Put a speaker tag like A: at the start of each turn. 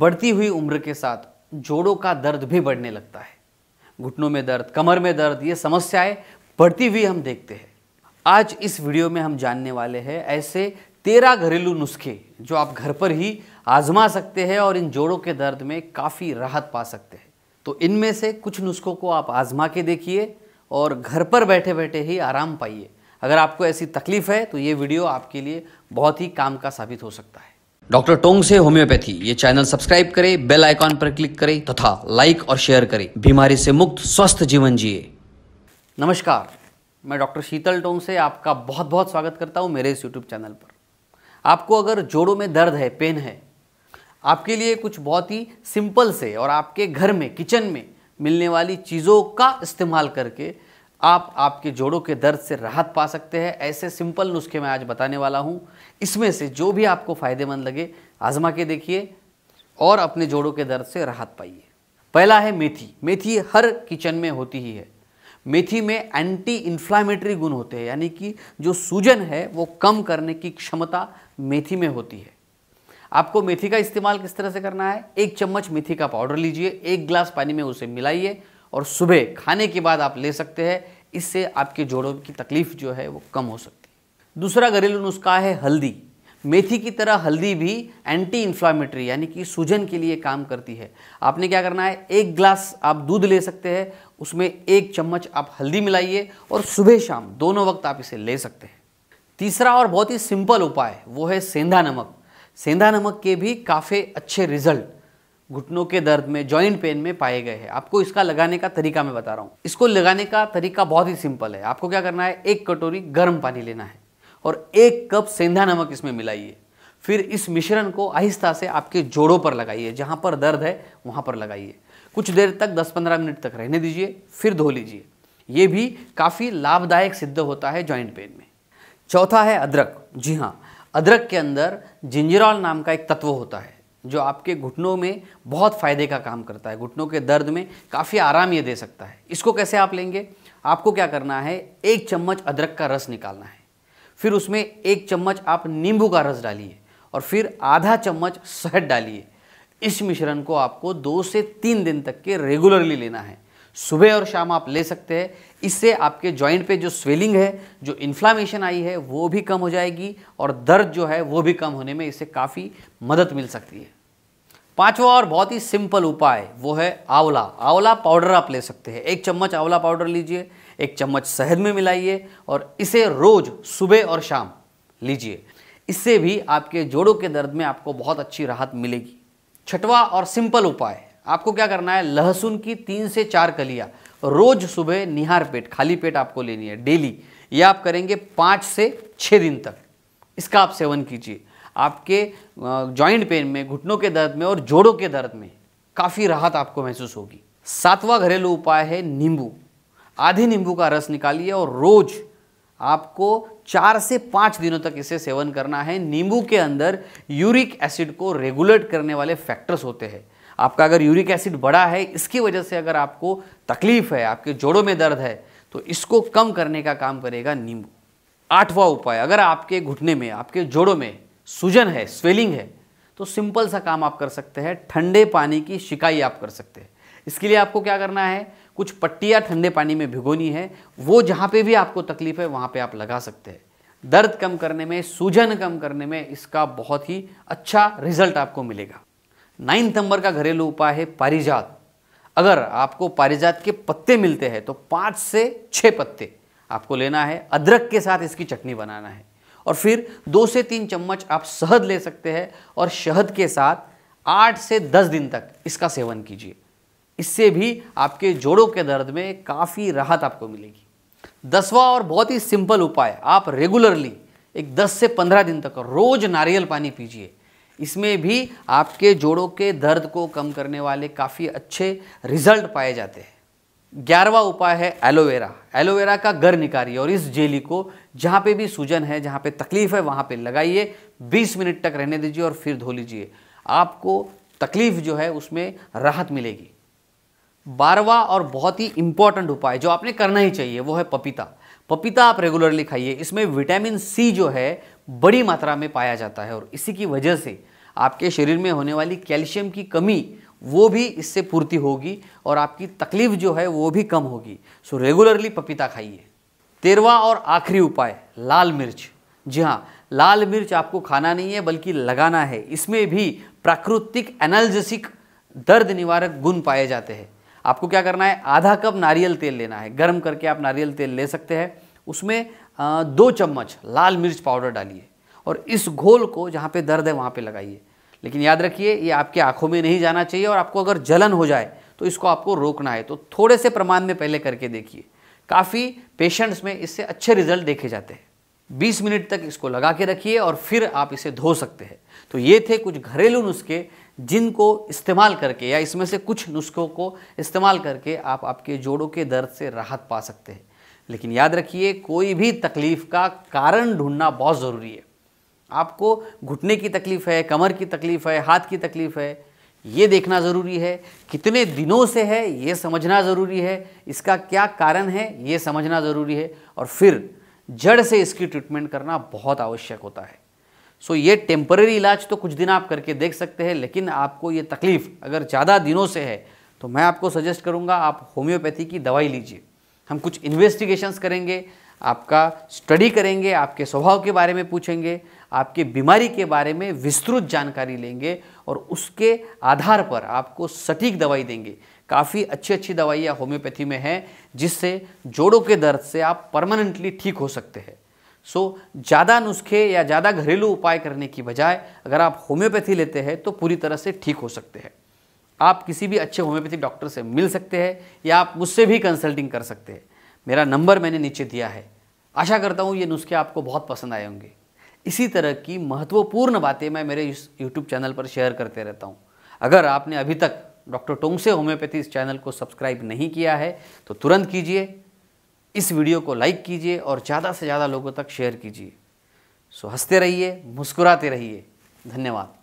A: बढ़ती हुई उम्र के साथ जोड़ों का दर्द भी बढ़ने लगता है घुटनों में दर्द कमर में दर्द ये समस्याएं बढ़ती हुई हम देखते हैं आज इस वीडियो में हम जानने वाले हैं ऐसे तेरह घरेलू नुस्खे जो आप घर पर ही आजमा सकते हैं और इन जोड़ों के दर्द में काफ़ी राहत पा सकते हैं तो इनमें से कुछ नुस्खों को आप आजमा के देखिए और घर पर बैठे बैठे ही आराम पाइए अगर आपको ऐसी तकलीफ़ है तो ये वीडियो आपके लिए बहुत ही काम का साबित हो सकता है डॉक्टर टोंग से होम्योपैथी ये चैनल सब्सक्राइब करें बेल आइकॉन पर क्लिक करें तथा लाइक और शेयर करें बीमारी से मुक्त स्वस्थ जीवन जिए नमस्कार मैं डॉक्टर शीतल टोंग से आपका बहुत बहुत स्वागत करता हूँ मेरे इस यूट्यूब चैनल पर आपको अगर जोड़ों में दर्द है पेन है आपके लिए कुछ बहुत ही सिंपल से और आपके घर में किचन में मिलने वाली चीज़ों का इस्तेमाल करके आप आपके जोड़ों के दर्द से राहत पा सकते हैं ऐसे सिंपल नुस्खे मैं आज बताने वाला हूँ इसमें से जो भी आपको फ़ायदेमंद लगे आजमा के देखिए और अपने जोड़ों के दर्द से राहत पाइए पहला है मेथी मेथी हर किचन में होती ही है मेथी में एंटी इन्फ्लामेटरी गुण होते हैं यानी कि जो सूजन है वो कम करने की क्षमता मेथी में होती है आपको मेथी का इस्तेमाल किस तरह से करना है एक चम्मच मेथी का पाउडर लीजिए एक ग्लास पानी में उसे मिलाइए और सुबह खाने के बाद आप ले सकते हैं इससे आपके जोड़ों की तकलीफ जो है वो कम हो सकती है दूसरा घरेलू नुस्खा है हल्दी मेथी की तरह हल्दी भी एंटी इन्फ्लामेटरी यानी कि सूजन के लिए काम करती है आपने क्या करना है एक ग्लास आप दूध ले सकते हैं उसमें एक चम्मच आप हल्दी मिलाइए और सुबह शाम दोनों वक्त आप इसे ले सकते हैं तीसरा और बहुत ही सिंपल उपाय वो है सेंधा नमक सेंधा नमक के भी काफ़ी अच्छे रिजल्ट घुटनों के दर्द में जॉइंट पेन में पाए गए हैं आपको इसका लगाने का तरीका मैं बता रहा हूँ इसको लगाने का तरीका बहुत ही सिंपल है आपको क्या करना है एक कटोरी गर्म पानी लेना है और एक कप सेंधा नमक इसमें मिलाइए फिर इस मिश्रण को आहिस्ता से आपके जोड़ों पर लगाइए जहाँ पर दर्द है वहाँ पर लगाइए कुछ देर तक 10-15 मिनट तक रहने दीजिए फिर धो लीजिए ये भी काफ़ी लाभदायक सिद्ध होता है जॉइंट पेन में चौथा है अदरक जी हाँ अदरक के अंदर जिंजरॉल नाम का एक तत्व होता है जो आपके घुटनों में बहुत फ़ायदे का काम करता है घुटनों के दर्द में काफ़ी आराम ये दे सकता है इसको कैसे आप लेंगे आपको क्या करना है एक चम्मच अदरक का रस निकालना है फिर उसमें एक चम्मच आप नींबू का रस डालिए और फिर आधा चम्मच शहद डालिए इस मिश्रण को आपको दो से तीन दिन तक के रेगुलरली लेना है सुबह और शाम आप ले सकते हैं इससे आपके जॉइंट पे जो स्वेलिंग है जो इन्फ्लामेशन आई है वो भी कम हो जाएगी और दर्द जो है वो भी कम होने में इसे काफ़ी मदद मिल सकती है पांचवा और बहुत ही सिंपल उपाय वो है आंवला आंवला पाउडर आप ले सकते हैं एक चम्मच आंवला पाउडर लीजिए एक चम्मच शहद में मिलाइए और इसे रोज़ सुबह और शाम लीजिए इससे भी आपके जोड़ों के दर्द में आपको बहुत अच्छी राहत मिलेगी छठवा और सिंपल उपाय आपको क्या करना है लहसुन की तीन से चार कलियां रोज सुबह निहार पेट खाली पेट आपको लेनी है डेली ये आप करेंगे पाँच से छः दिन तक इसका आप सेवन कीजिए आपके जॉइंट पेन में घुटनों के दर्द में और जोड़ों के दर्द में काफ़ी राहत आपको महसूस होगी सातवां घरेलू उपाय है नींबू आधे नींबू का रस निकालिए और रोज़ आपको चार से पाँच दिनों तक इसे सेवन करना है नींबू के अंदर यूरिक एसिड को रेगुलेट करने वाले फैक्टर्स होते हैं आपका अगर यूरिक एसिड बढ़ा है इसकी वजह से अगर आपको तकलीफ़ है आपके जोड़ों में दर्द है तो इसको कम करने का काम करेगा नींबू आठवां उपाय अगर आपके घुटने में आपके जोड़ों में सूजन है स्वेलिंग है तो सिंपल सा काम आप कर सकते हैं ठंडे पानी की शिकाई आप कर सकते हैं इसके लिए आपको क्या करना है कुछ पट्टियाँ ठंडे पानी में भिगोनी है वो जहाँ पे भी आपको तकलीफ है वहाँ पे आप लगा सकते हैं दर्द कम करने में सूजन कम करने में इसका बहुत ही अच्छा रिजल्ट आपको मिलेगा नाइन्थ नंबर का घरेलू उपाय है पारिजात अगर आपको पारिजात के पत्ते मिलते हैं तो पाँच से छः पत्ते आपको लेना है अदरक के साथ इसकी चटनी बनाना है और फिर दो से तीन चम्मच आप शहद ले सकते हैं और शहद के साथ आठ से दस दिन तक इसका सेवन कीजिए इससे भी आपके जोड़ों के दर्द में काफ़ी राहत आपको मिलेगी दसवा और बहुत ही सिंपल उपाय आप रेगुलरली एक दस से पंद्रह दिन तक रोज नारियल पानी पीजिए इसमें भी आपके जोड़ों के दर्द को कम करने वाले काफ़ी अच्छे रिजल्ट पाए जाते हैं ग्यारहवा उपाय है एलोवेरा एलोवेरा का घर निकालिए और इस जेली को जहाँ पे भी सूजन है जहाँ पे तकलीफ है वहाँ पे लगाइए 20 मिनट तक रहने दीजिए और फिर धो लीजिए आपको तकलीफ जो है उसमें राहत मिलेगी बारवा और बहुत ही इम्पॉर्टेंट उपाय जो आपने करना ही चाहिए वो है पपीता पपीता आप रेगुलरली खाइए इसमें विटामिन सी जो है बड़ी मात्रा में पाया जाता है और इसी की वजह से आपके शरीर में होने वाली कैल्शियम की कमी वो भी इससे पूर्ति होगी और आपकी तकलीफ जो है वो भी कम होगी सो रेगुलरली पपीता खाइए तेरवा और आखिरी उपाय लाल मिर्च जी हाँ लाल मिर्च आपको खाना नहीं है बल्कि लगाना है इसमें भी प्राकृतिक एनाल्जेसिक दर्द निवारक गुण पाए जाते हैं आपको क्या करना है आधा कप नारियल तेल लेना है गर्म करके आप नारियल तेल ले सकते हैं उसमें दो चम्मच लाल मिर्च पाउडर डालिए और इस घोल को जहाँ पे दर्द है वहाँ पे लगाइए लेकिन याद रखिए ये आपकी आंखों में नहीं जाना चाहिए और आपको अगर जलन हो जाए तो इसको आपको रोकना है तो थोड़े से प्रमाण में पहले करके देखिए काफ़ी पेशेंट्स में इससे अच्छे रिजल्ट देखे जाते हैं 20 मिनट तक इसको लगा के रखिए और फिर आप इसे धो सकते हैं तो ये थे कुछ घरेलू नुस्खे जिनको इस्तेमाल करके या इसमें से कुछ नुस्खों को इस्तेमाल करके आप आपके जोड़ों के दर्द से राहत पा सकते हैं लेकिन याद रखिए कोई भी तकलीफ़ का कारण ढूंढना बहुत ज़रूरी है आपको घुटने की तकलीफ़ है कमर की तकलीफ़ है हाथ की तकलीफ़ है ये देखना ज़रूरी है कितने दिनों से है ये समझना ज़रूरी है इसका क्या कारण है ये समझना ज़रूरी है और फिर जड़ से इसकी ट्रीटमेंट करना बहुत आवश्यक होता है सो ये टेम्पररी इलाज तो कुछ दिन आप करके देख सकते हैं लेकिन आपको ये तकलीफ़ अगर ज़्यादा दिनों से है तो मैं आपको सजेस्ट करूँगा आप होम्योपैथी की दवाई लीजिए हम कुछ इन्वेस्टिगेशंस करेंगे आपका स्टडी करेंगे आपके स्वभाव के बारे में पूछेंगे आपके बीमारी के बारे में विस्तृत जानकारी लेंगे और उसके आधार पर आपको सटीक दवाई देंगे काफ़ी अच्छी अच्छी दवाइयाँ होम्योपैथी में हैं जिससे जोड़ों के दर्द से आप परमानेंटली ठीक हो सकते हैं सो so, ज़्यादा नुस्खे या ज़्यादा घरेलू उपाय करने की बजाय अगर आप होम्योपैथी लेते हैं तो पूरी तरह से ठीक हो सकते हैं आप किसी भी अच्छे होम्योपैथी डॉक्टर से मिल सकते हैं या आप मुझसे भी कंसल्टिंग कर सकते हैं मेरा नंबर मैंने नीचे दिया है आशा करता हूँ ये नुस्खे आपको बहुत पसंद आए होंगे इसी तरह की महत्वपूर्ण बातें मैं मेरे इस यूट्यूब चैनल पर शेयर करते रहता हूँ अगर आपने अभी तक डॉक्टर टोंगसे होम्योपैथी इस चैनल को सब्सक्राइब नहीं किया है तो तुरंत कीजिए इस वीडियो को लाइक कीजिए और ज़्यादा से ज़्यादा लोगों तक शेयर कीजिए सो हंसते रहिए मुस्कुराते रहिए धन्यवाद